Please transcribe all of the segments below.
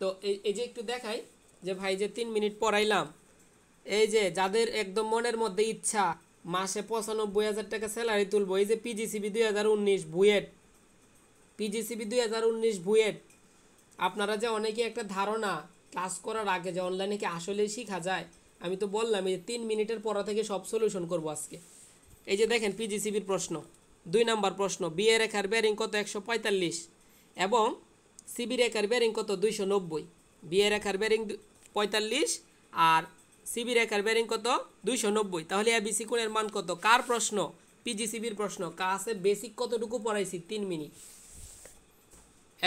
তো এই এই যে একটু দেখাই যে ভাই যে তিন মিনিট পড়াইলাম এই যে যাদের একদম মনের মধ্যে ইচ্ছা মাসে পঁচানব্বই হাজার টাকা স্যালারি তুলবো এই যে পিজিসিবি দুই হাজার উনিশ বুয়েট পিজিসিবি দুই হাজার উনিশ বুয়েট আপনারা যে অনেকে একটা ধারণা ক্লাস করার আগে যে অনলাইনে কি আসলেই শেখা যায় আমি তো বললাম এই তিন মিনিটের পড়া থেকে সব সলিউশন করবো আজকে এই যে দেখেন পিজিসিবির প্রশ্ন দুই নাম্বার প্রশ্ন বিয়ে রেখার ব্যারিং কত একশো পঁয়তাল্লিশ এবং সিবি রেখার বেরিং কত দুইশো নব্বই বিএ রেখার বেরিং পঁয়তাল্লিশ আর সিবি রেখার বেরিং কত দুইশো নব্বই তাহলে এবিসি কোণের মান কত কার প্রশ্ন পিজিসিবির প্রশ্ন কা আছে বেসিক কতটুকু পড়াইছি তিন মিনিট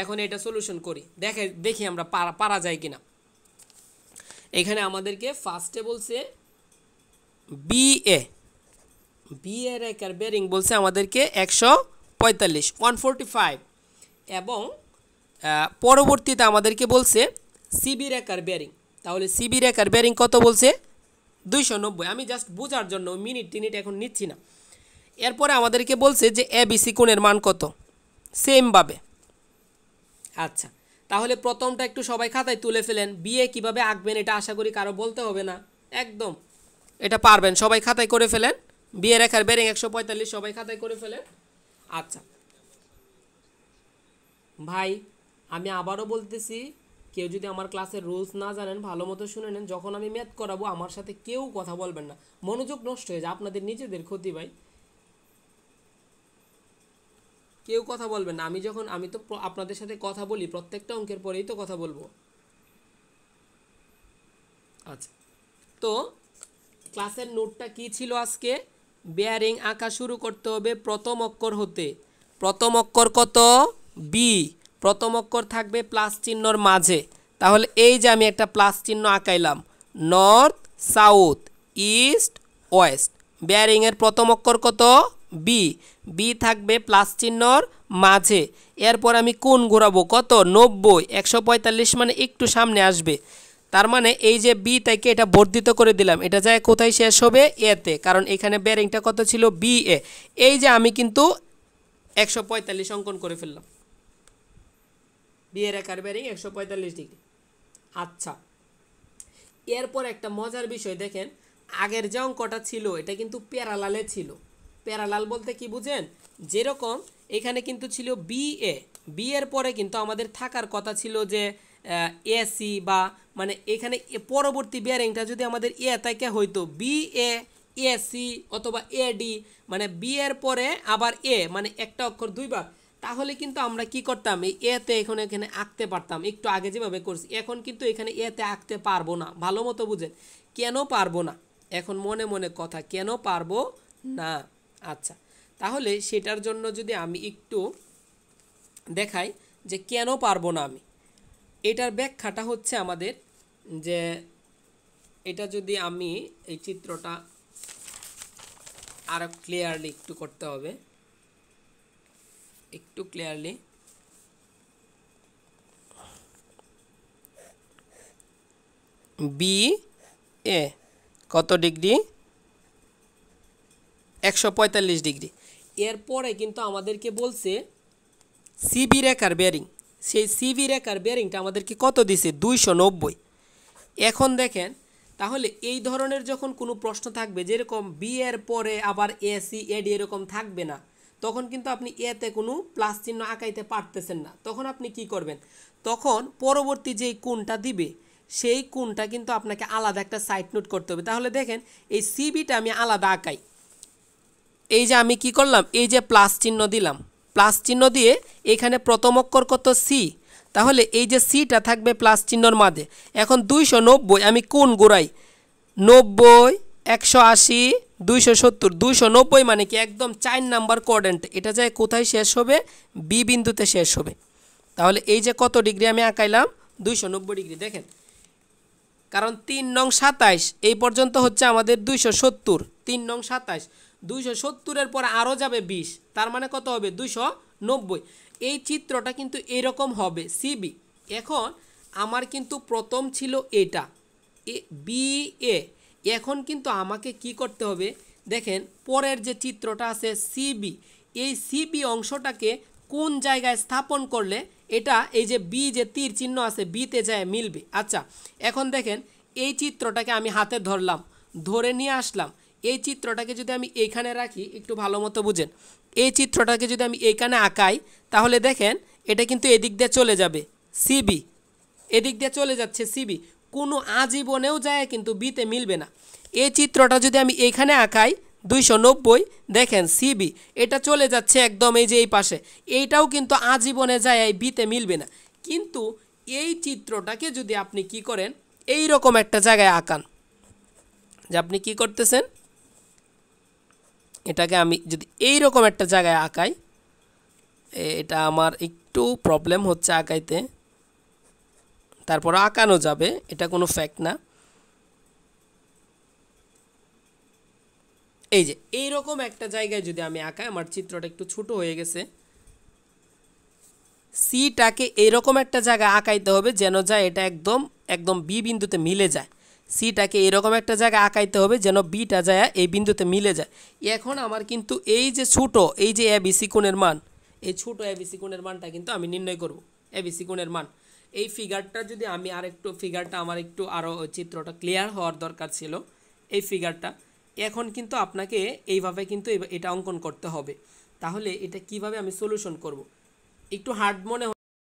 এখন এটা সলিউশন করি দেখে দেখি আমরা পারা পারা যায় কিনা এখানে আমাদেরকে ফার্স্টে বলছে বিএ বিএ রেখার বেরিং বলছে আমাদেরকে একশো পঁয়তাল্লিশ ওয়ান ফোরটি ফাইভ এবং পরবর্তীতে আমাদেরকে বলছে সিবি রেকার ব্যারিং তাহলে সিবি রেকার ব্যারিং কত বলছে দুইশো আমি জাস্ট বোঝার জন্য মিনিট টিনিট এখন নিচ্ছি না এরপরে আমাদেরকে বলছে যে এবিসি কোণের মান কত সেমভাবে আচ্ছা তাহলে প্রথমটা একটু সবাই খাতায় তুলে ফেলেন বিয়ে কিভাবে আঁকবেন এটা আশা করি কারো বলতে হবে না একদম এটা পারবেন সবাই খাতায় করে ফেলেন বিয়ে রেখার বেরিং একশো পঁয়তাল্লিশ সবাই খাতায় করে ফেলেন আচ্ছা ভাই আমি আবারও বলতেছি কেউ যদি আমার ক্লাসের রুলস না জানেন ভালো মতো শুনে নেন যখন আমি ম্যাথ করাবো আমার সাথে কেউ কথা বলবেন না মনোযোগ নষ্ট হয়ে যায় আপনাদের নিজেদের ক্ষতি ভাই কেউ কথা বলবেন না আমি যখন আমি তো আপনাদের সাথে কথা বলি প্রত্যেকটা অঙ্কের পরেই তো কথা বলবো আচ্ছা তো ক্লাসের নোটটা কি ছিল আজকে বেয়ারিং আঁকা শুরু করতে হবে প্রথম অক্ষর হতে প্রথম অক্ষর কত বি প্রথম অক্ষর থাকবে প্লাস চিহ্নর মাঝে তাহলে এই যে আমি একটা প্লাস চিহ্ন আঁকাইলাম নর্থ সাউথ ইস্ট ওয়েস্ট ব্যারিংয়ের প্রথম অক্ষর কত বি বি থাকবে প্লাস চিহ্নর মাঝে এরপর আমি কোন ঘোরাবো কত নব্বই একশো পঁয়তাল্লিশ মানে একটু সামনে আসবে তার মানে এই যে বি তাইকে এটা বর্ধিত করে দিলাম এটা যায় কোথায় শেষ হবে এতে কারণ এখানে ব্যারিংটা কত ছিল বি এ এই যে আমি কিন্তু একশো পঁয়তাল্লিশ অঙ্কন করে ফেললাম বিয়ের একার ব্যারিং একশো পঁয়তাল্লিশ ডিগ্রি আচ্ছা এরপর একটা মজার বিষয় দেখেন আগের যে অঙ্কটা ছিল এটা কিন্তু প্যারালালে ছিল প্যারালাল বলতে কি বুঝেন যেরকম এখানে কিন্তু ছিল বি বিএ বিয়ের পরে কিন্তু আমাদের থাকার কথা ছিল যে এসি বা মানে এখানে পরবর্তী ব্যারিংটা যদি আমাদের এ তাইকে হইতো বি এ এসি অথবা এডি মানে বিয়ের পরে আবার এ মানে একটা অক্ষর দুইবার তাহলে কিন্তু আমরা কি করতাম এই এতে এখন এখানে আঁকতে পারতাম একটু আগে যেভাবে করছি এখন কিন্তু এখানে এতে আঁকতে পারবো না ভালো মতো বুঝেন কেন পারবো না এখন মনে মনে কথা কেন পারবো না আচ্ছা তাহলে সেটার জন্য যদি আমি একটু দেখাই যে কেন পারবো না আমি এটার ব্যাখ্যাটা হচ্ছে আমাদের যে এটা যদি আমি এই চিত্রটা আরও ক্লিয়ারলি একটু করতে হবে একটু ক্লিয়ারলি বি এ কত ডিগ্রি একশো পঁয়তাল্লিশ ডিগ্রি এরপরে কিন্তু আমাদেরকে বলছে সিবি রেখার বেরিং সেই সিবি রেখার বেরিংটা আমাদেরকে কত দিছে দুইশো নব্বই এখন দেখেন তাহলে এই ধরনের যখন কোনো প্রশ্ন থাকবে যেরকম বি এর পরে আবার এসি এডি এরকম থাকবে না তখন কিন্তু আপনি এতে কোনো প্লাস চিহ্ন আঁকাইতে পারতেছেন না তখন আপনি কি করবেন তখন পরবর্তী যেই কোনটা দিবে সেই কোনটা কিন্তু আপনাকে আলাদা একটা সাইড নোট করতে হবে তাহলে দেখেন এই সিবিটা আমি আলাদা আঁকাই এই যে আমি কি করলাম এই যে প্লাস চিহ্ন দিলাম প্লাস চিহ্ন দিয়ে এখানে প্রথম অক্ষর কত সি তাহলে এই যে সিটা থাকবে প্লাস চিহ্নর মাঝে এখন দুইশো নব্বই আমি কোন গোড়াই নব্বই একশো আশি দুইশো সত্তর দুইশো নব্বই মানে কি একদম চার নাম্বার কোয়ার্ডেন্ট এটা যায় কোথায় শেষ হবে বি বিন্দুতে শেষ হবে তাহলে এই যে কত ডিগ্রি আমি আঁকাইলাম দুইশো নব্বই ডিগ্রি দেখেন কারণ তিন নং সাতাইশ এই পর্যন্ত হচ্ছে আমাদের দুইশো সত্তর তিন নং সাতাইশ দুইশো সত্তরের পর আরও যাবে বিশ তার মানে কত হবে দুইশো নব্বই এই চিত্রটা কিন্তু এরকম হবে সিবি এখন আমার কিন্তু প্রথম ছিল এটা এ বি এ এখন কিন্তু আমাকে কি করতে হবে দেখেন পরের যে চিত্রটা আছে সিবি এই সিবি অংশটাকে কোন জায়গায় স্থাপন করলে এটা এই যে বি যে তীর চিহ্ন আছে বিতে যায় মিলবে আচ্ছা এখন দেখেন এই চিত্রটাকে আমি হাতে ধরলাম ধরে নিয়ে আসলাম এই চিত্রটাকে যদি আমি এইখানে রাখি একটু ভালো মতো বুঝেন এই চিত্রটাকে যদি আমি এইখানে আঁকাই তাহলে দেখেন এটা কিন্তু এদিক দিয়ে চলে যাবে সিবি এদিক দিয়ে চলে যাচ্ছে সিবি কোনো আজীবনেও যায় কিন্তু বিতে মিলবে না এই চিত্রটা যদি আমি এখানে আঁকাই দুইশো নব্বই দেখেন সিবি এটা চলে যাচ্ছে একদম এই যে এই পাশে এইটাও কিন্তু আজীবনে যায় এই বিতে মিলবে না কিন্তু এই চিত্রটাকে যদি আপনি কি করেন এই রকম একটা জায়গায় আঁকান যে আপনি কি করতেছেন এটাকে আমি যদি এই রকম একটা জায়গায় আঁকাই এটা আমার একটু প্রবলেম হচ্ছে আঁকাইতে তারপর আঁকানো যাবে এটা কোনো ফ্যাক্ট না এই যে এইরকম একটা জায়গায় যদি আমি আঁকাই আমার চিত্রটা একটু ছোট হয়ে গেছে সিটাকে এরকম একটা জায়গায় আঁকাইতে হবে যেন যায় এটা একদম একদম বি বিন্দুতে মিলে যায় সিটাকে এরকম একটা জায়গায় আঁকাইতে হবে যেন বিটা যায় এই বিন্দুতে মিলে যায় এখন আমার কিন্তু এই যে ছোট এই যে এ বি কোণের মান এই ছোট এবিসি কোণের মানটা কিন্তু আমি নির্ণয় করব এ বি কোণের মান এই ফিগারটা যদি আমি আর একটু ফিগারটা আমার একটু আরও চিত্রটা ক্লিয়ার হওয়ার দরকার ছিল এই ফিগারটা এখন কিন্তু আপনাকে এইভাবে কিন্তু এটা অঙ্কন করতে হবে তাহলে এটা কিভাবে আমি সলিউশন করব। একটু হার্ড মনে